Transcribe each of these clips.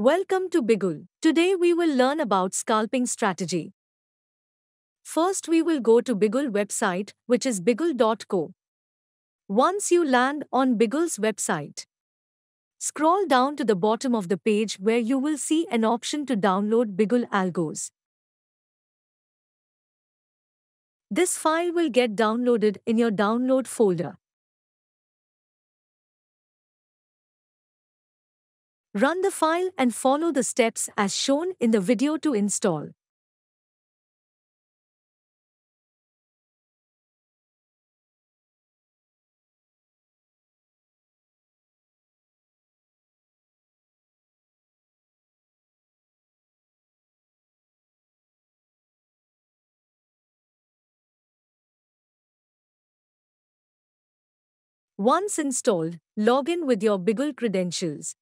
Welcome to Bigul. Today we will learn about scalping strategy. First we will go to Bigul website which is bigul.co. Once you land on Bigul's website, scroll down to the bottom of the page where you will see an option to download Bigul algos. This file will get downloaded in your download folder. Run the file and follow the steps as shown in the video to install. Once installed, log in with your Biggle credentials.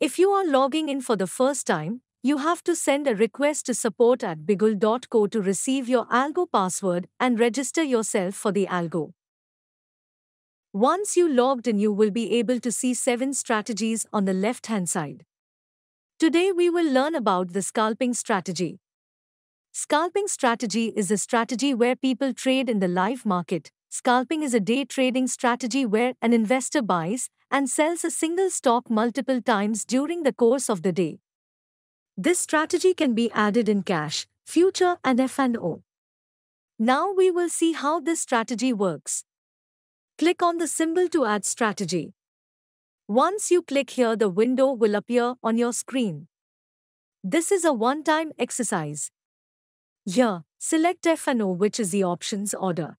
If you are logging in for the first time, you have to send a request to support at bigul.co to receive your algo password and register yourself for the algo. Once you logged in, you will be able to see 7 strategies on the left hand side. Today, we will learn about the scalping strategy. Scalping strategy is a strategy where people trade in the live market. Scalping is a day trading strategy where an investor buys and sells a single stock multiple times during the course of the day. This strategy can be added in cash, future and F&O. Now we will see how this strategy works. Click on the symbol to add strategy. Once you click here the window will appear on your screen. This is a one-time exercise. Here, select F&O which is the options order.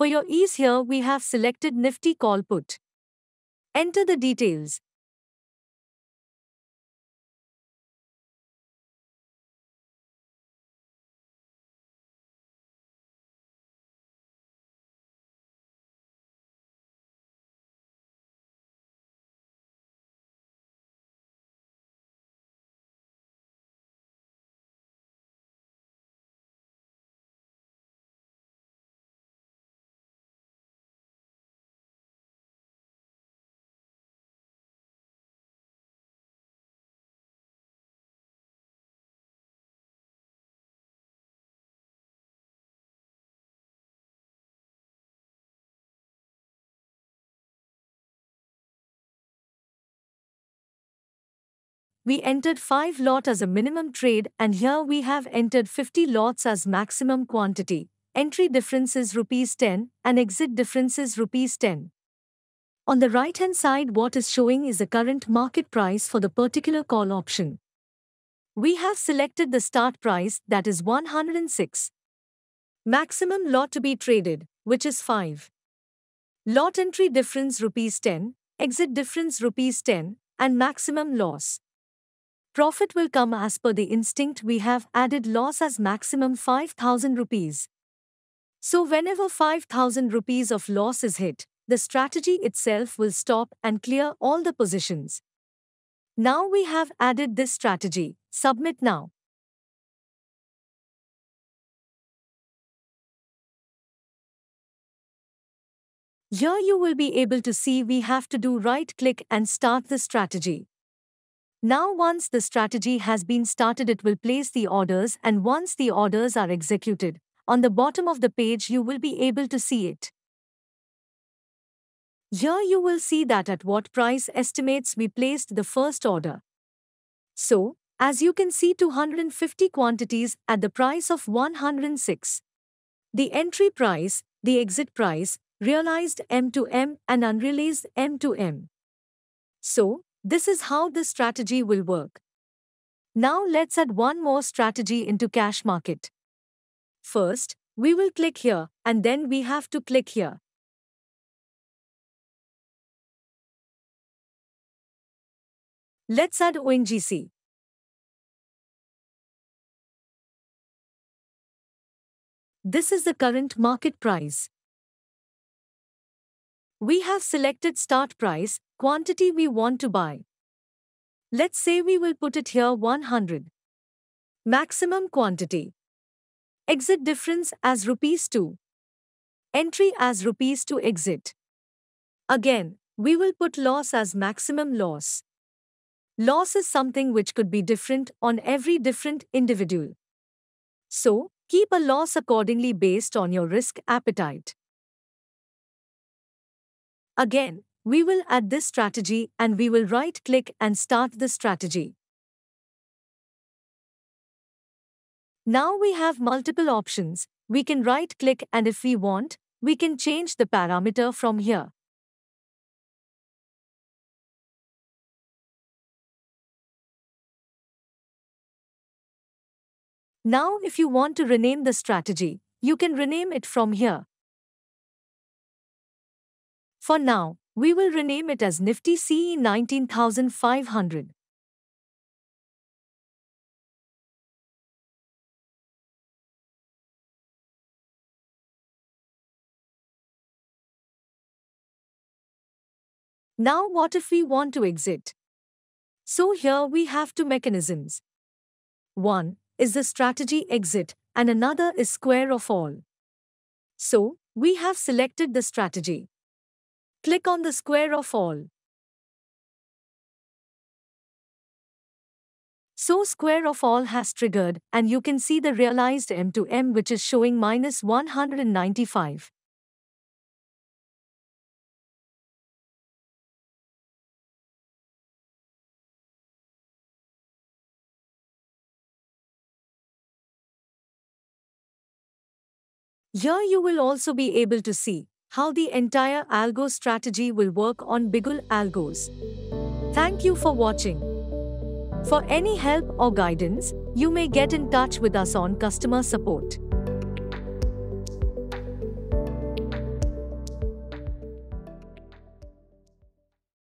For your ease here we have selected Nifty call put. Enter the details. We entered 5 lot as a minimum trade and here we have entered 50 lots as maximum quantity. Entry difference is rupees 10 and exit difference is rupees 10. On the right hand side what is showing is the current market price for the particular call option. We have selected the start price that is 106. Maximum lot to be traded, which is 5. Lot entry difference rupees 10, exit difference rupees 10 and maximum loss. Profit will come as per the instinct we have added loss as maximum 5000 rupees. So whenever 5000 rupees of loss is hit, the strategy itself will stop and clear all the positions. Now we have added this strategy, submit now. Here you will be able to see we have to do right click and start the strategy. Now once the strategy has been started it will place the orders and once the orders are executed, on the bottom of the page you will be able to see it. Here you will see that at what price estimates we placed the first order. So, as you can see 250 quantities at the price of 106. The entry price, the exit price, realized M to M and unrealized M to M. So, this is how this strategy will work. Now let's add one more strategy into cash market. First, we will click here and then we have to click here. Let's add ONGC. This is the current market price. We have selected start price quantity we want to buy. Let's say we will put it here 100. Maximum quantity. Exit difference as rupees 2. Entry as rupees 2 exit. Again, we will put loss as maximum loss. Loss is something which could be different on every different individual. So, keep a loss accordingly based on your risk appetite. Again, we will add this strategy and we will right click and start the strategy. Now we have multiple options. We can right click and if we want, we can change the parameter from here. Now if you want to rename the strategy, you can rename it from here. For now, we will rename it as Nifty CE 19500. Now what if we want to exit? So here we have two mechanisms. One is the strategy exit and another is square of all. So, we have selected the strategy. Click on the square of all. So square of all has triggered and you can see the realized m to m which is showing minus 195. Here you will also be able to see how the entire algo strategy will work on Bigul algos. Thank you for watching. For any help or guidance, you may get in touch with us on customer support.